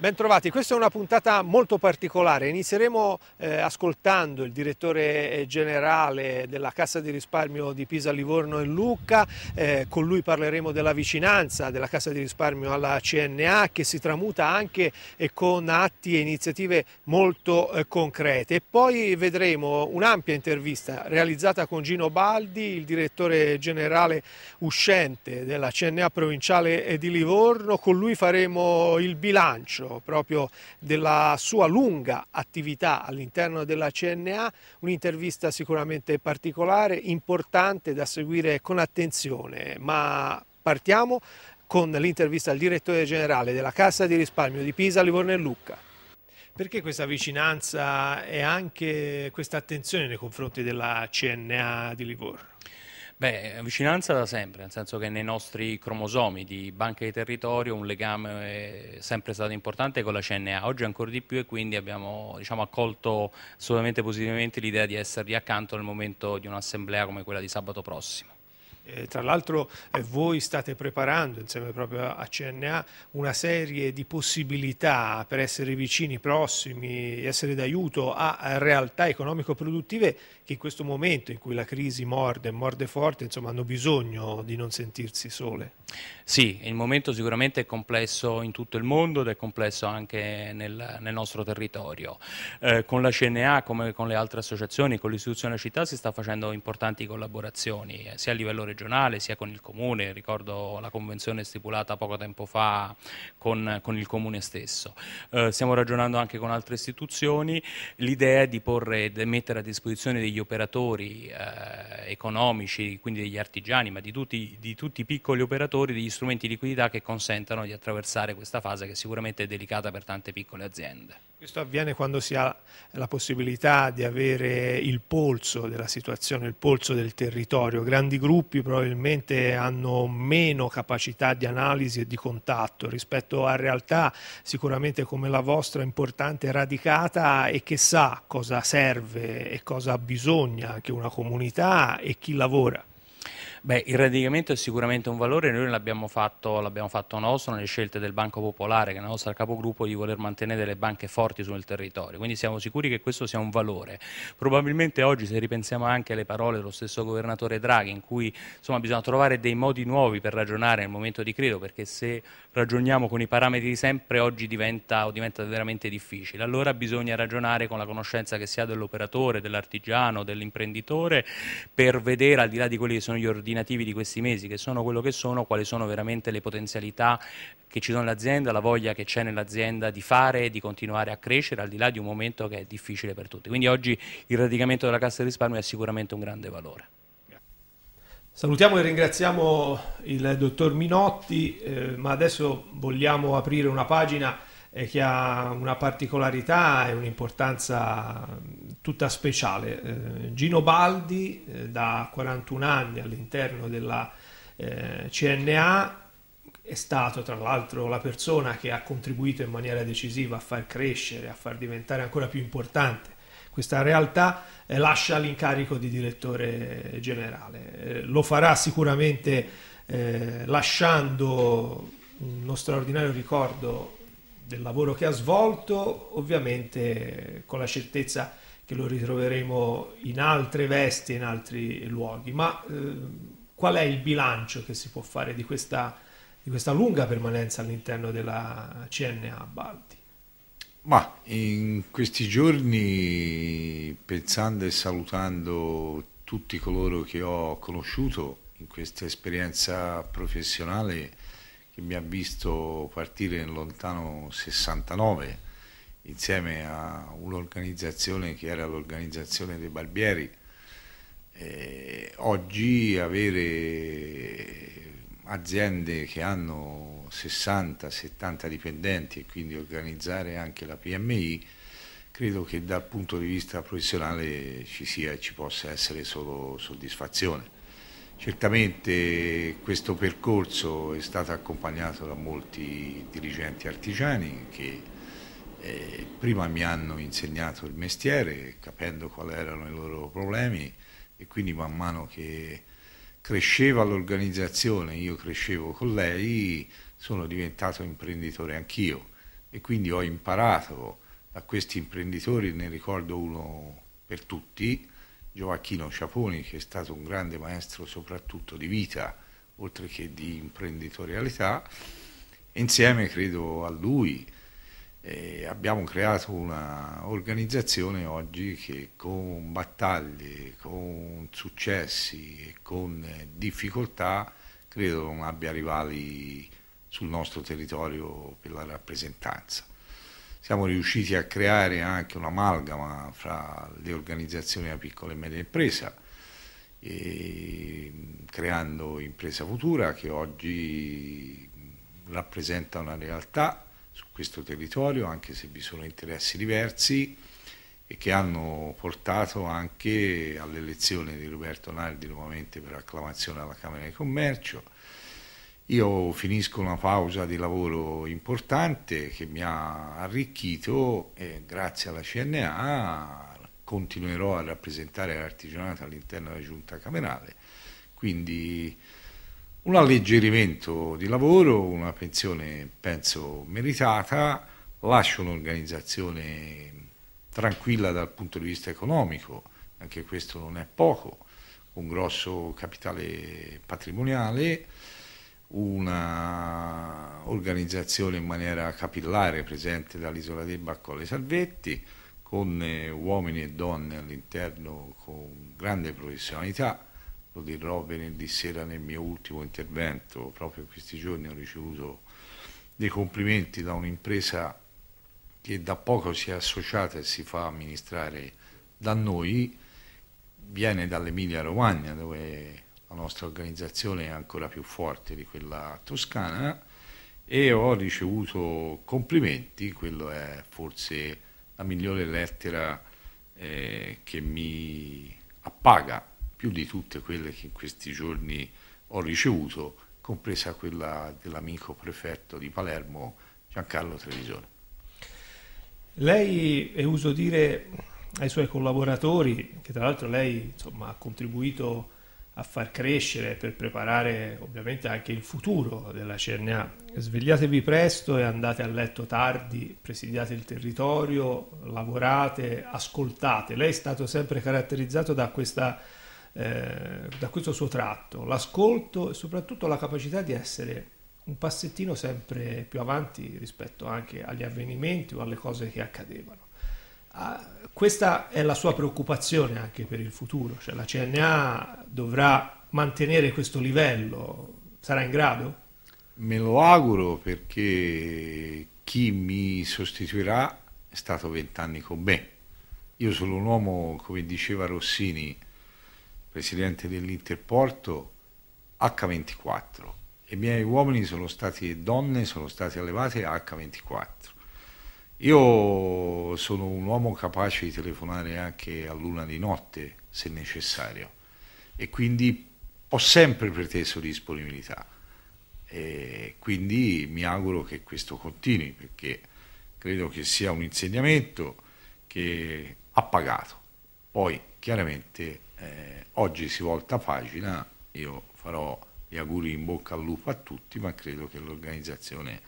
Bentrovati, questa è una puntata molto particolare. Inizieremo eh, ascoltando il direttore eh, generale della Cassa di risparmio di Pisa, Livorno e Lucca. Eh, con lui parleremo della vicinanza della Cassa di risparmio alla CNA che si tramuta anche eh, con atti e iniziative molto eh, concrete. E poi vedremo un'ampia intervista realizzata con Gino Baldi, il direttore generale uscente della CNA provinciale eh, di Livorno. Con lui faremo il bilancio proprio della sua lunga attività all'interno della CNA, un'intervista sicuramente particolare, importante da seguire con attenzione, ma partiamo con l'intervista al direttore generale della Cassa di risparmio di Pisa, Livorno e Lucca. Perché questa vicinanza e anche questa attenzione nei confronti della CNA di Livorno? Beh, vicinanza da sempre, nel senso che nei nostri cromosomi di banca di territorio un legame è sempre stato importante con la CNA, oggi ancora di più e quindi abbiamo diciamo, accolto assolutamente positivamente l'idea di esservi accanto nel momento di un'assemblea come quella di sabato prossimo. Eh, tra l'altro eh, voi state preparando insieme proprio a CNA una serie di possibilità per essere vicini, prossimi, essere d'aiuto a realtà economico-produttive che in questo momento in cui la crisi morde, morde forte, insomma hanno bisogno di non sentirsi sole. Sì, il momento sicuramente è complesso in tutto il mondo ed è complesso anche nel, nel nostro territorio. Eh, con la CNA, come con le altre associazioni, con l'istituzione della città si sta facendo importanti collaborazioni, eh, sia a livello regionale regionale sia con il comune, ricordo la convenzione stipulata poco tempo fa con, con il comune stesso. Eh, stiamo ragionando anche con altre istituzioni, l'idea è di porre, di mettere a disposizione degli operatori eh, economici, quindi degli artigiani, ma di tutti, di tutti i piccoli operatori, degli strumenti di liquidità che consentano di attraversare questa fase che sicuramente è delicata per tante piccole aziende. Questo avviene quando si ha la possibilità di avere il polso della situazione, il polso del territorio. Grandi gruppi probabilmente hanno meno capacità di analisi e di contatto rispetto a realtà sicuramente come la vostra importante, radicata e che sa cosa serve e cosa ha bisogno anche una comunità e chi lavora. Beh, il radicamento è sicuramente un valore, noi l'abbiamo fatto, fatto nostro nelle scelte del Banco Popolare, che è il nostro capogruppo, di voler mantenere le banche forti sul territorio, quindi siamo sicuri che questo sia un valore. Probabilmente oggi, se ripensiamo anche alle parole dello stesso governatore Draghi, in cui insomma, bisogna trovare dei modi nuovi per ragionare nel momento di credo, perché se ragioniamo con i parametri di sempre, oggi diventa, diventa veramente difficile. Allora bisogna ragionare con la conoscenza che si ha dell'operatore, dell'artigiano, dell'imprenditore, per vedere al di là di quelli che sono gli ordini ordinativi di questi mesi, che sono quello che sono, quali sono veramente le potenzialità che ci sono nell'azienda, la voglia che c'è nell'azienda di fare e di continuare a crescere al di là di un momento che è difficile per tutti. Quindi oggi il radicamento della Cassa di Risparmio è sicuramente un grande valore. Salutiamo e ringraziamo il dottor Minotti, eh, ma adesso vogliamo aprire una pagina e che ha una particolarità e un'importanza tutta speciale. Eh, Gino Baldi, eh, da 41 anni all'interno della eh, CNA, è stato tra l'altro la persona che ha contribuito in maniera decisiva a far crescere, a far diventare ancora più importante questa realtà, eh, lascia l'incarico di direttore generale. Eh, lo farà sicuramente eh, lasciando uno straordinario ricordo del lavoro che ha svolto, ovviamente con la certezza che lo ritroveremo in altre vesti, in altri luoghi. Ma eh, qual è il bilancio che si può fare di questa, di questa lunga permanenza all'interno della CNA Baldi? Ma in questi giorni, pensando e salutando tutti coloro che ho conosciuto in questa esperienza professionale, che mi ha visto partire nel lontano 69 insieme a un'organizzazione che era l'organizzazione dei barbieri. E oggi avere aziende che hanno 60-70 dipendenti e quindi organizzare anche la PMI, credo che dal punto di vista professionale ci sia e ci possa essere solo soddisfazione. Certamente questo percorso è stato accompagnato da molti dirigenti artigiani che eh, prima mi hanno insegnato il mestiere capendo quali erano i loro problemi e quindi man mano che cresceva l'organizzazione, io crescevo con lei, sono diventato imprenditore anch'io e quindi ho imparato da questi imprenditori, ne ricordo uno per tutti, Gioacchino Sciaponi, che è stato un grande maestro soprattutto di vita, oltre che di imprenditorialità, insieme credo a lui eh, abbiamo creato un'organizzazione oggi che con battaglie, con successi e con difficoltà credo non abbia rivali sul nostro territorio per la rappresentanza siamo riusciti a creare anche un'amalgama fra le organizzazioni della piccola e media impresa, e, creando Impresa Futura che oggi rappresenta una realtà su questo territorio, anche se vi sono interessi diversi e che hanno portato anche all'elezione di Roberto Nardi nuovamente per acclamazione alla Camera di Commercio io finisco una pausa di lavoro importante che mi ha arricchito e grazie alla CNA continuerò a rappresentare l'artigianato all'interno della giunta camerale. Quindi un alleggerimento di lavoro, una pensione penso meritata, lascio un'organizzazione tranquilla dal punto di vista economico, anche questo non è poco, un grosso capitale patrimoniale un'organizzazione in maniera capillare presente dall'isola dei alle Salvetti, con eh, uomini e donne all'interno con grande professionalità, lo dirò venerdì sera nel mio ultimo intervento, proprio in questi giorni ho ricevuto dei complimenti da un'impresa che da poco si è associata e si fa amministrare da noi, viene dall'Emilia Romagna dove la nostra organizzazione è ancora più forte di quella toscana e ho ricevuto complimenti, quello è forse la migliore lettera eh, che mi appaga più di tutte quelle che in questi giorni ho ricevuto, compresa quella dell'amico prefetto di Palermo Giancarlo Trevisone. Lei, è uso dire ai suoi collaboratori, che tra l'altro lei insomma, ha contribuito a a far crescere per preparare ovviamente anche il futuro della CNA. Svegliatevi presto e andate a letto tardi, presidiate il territorio, lavorate, ascoltate. Lei è stato sempre caratterizzato da, questa, eh, da questo suo tratto, l'ascolto e soprattutto la capacità di essere un passettino sempre più avanti rispetto anche agli avvenimenti o alle cose che accadevano. Ah, questa è la sua preoccupazione anche per il futuro, cioè la CNA dovrà mantenere questo livello, sarà in grado? Me lo auguro perché chi mi sostituirà è stato vent'anni con me. Io sono un uomo, come diceva Rossini, presidente dell'Interporto, H24 i miei uomini sono stati donne, sono stati allevati a H24. Io sono un uomo capace di telefonare anche a luna di notte se necessario e quindi ho sempre preteso disponibilità e quindi mi auguro che questo continui perché credo che sia un insegnamento che ha pagato. Poi chiaramente eh, oggi si volta pagina, io farò gli auguri in bocca al lupo a tutti, ma credo che l'organizzazione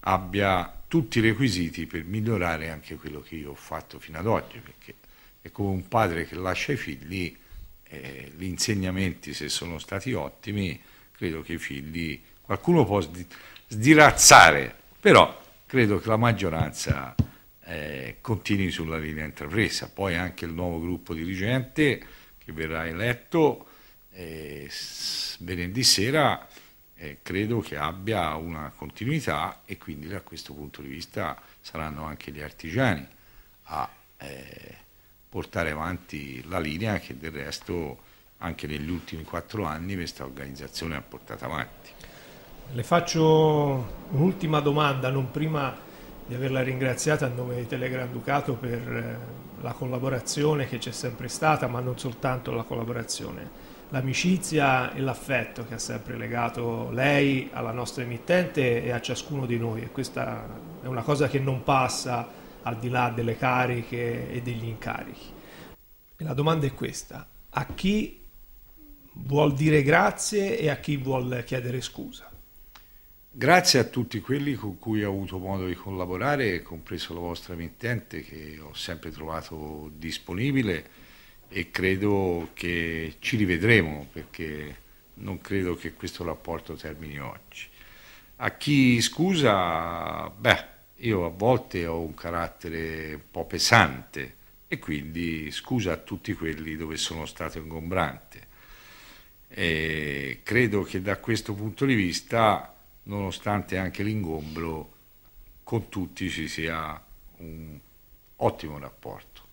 abbia tutti i requisiti per migliorare anche quello che io ho fatto fino ad oggi, perché è come un padre che lascia i figli, eh, gli insegnamenti se sono stati ottimi, credo che i figli, qualcuno può sdirazzare, però credo che la maggioranza eh, continui sulla linea intrapresa, poi anche il nuovo gruppo dirigente che verrà eletto eh, venerdì sera eh, credo che abbia una continuità e quindi da questo punto di vista saranno anche gli artigiani a eh, portare avanti la linea che del resto anche negli ultimi quattro anni questa organizzazione ha portato avanti. Le faccio un'ultima domanda, non prima di averla ringraziata a nome di Telegram Ducato per eh, la collaborazione che c'è sempre stata, ma non soltanto la collaborazione, l'amicizia e l'affetto che ha sempre legato lei alla nostra emittente e a ciascuno di noi e questa è una cosa che non passa al di là delle cariche e degli incarichi. E la domanda è questa, a chi vuol dire grazie e a chi vuol chiedere scusa? Grazie a tutti quelli con cui ho avuto modo di collaborare, compreso la vostra emittente che ho sempre trovato disponibile e credo che ci rivedremo perché non credo che questo rapporto termini oggi. A chi scusa, beh, io a volte ho un carattere un po' pesante e quindi scusa a tutti quelli dove sono stato ingombrante. E credo che da questo punto di vista nonostante anche l'ingombro, con tutti ci sia un ottimo rapporto.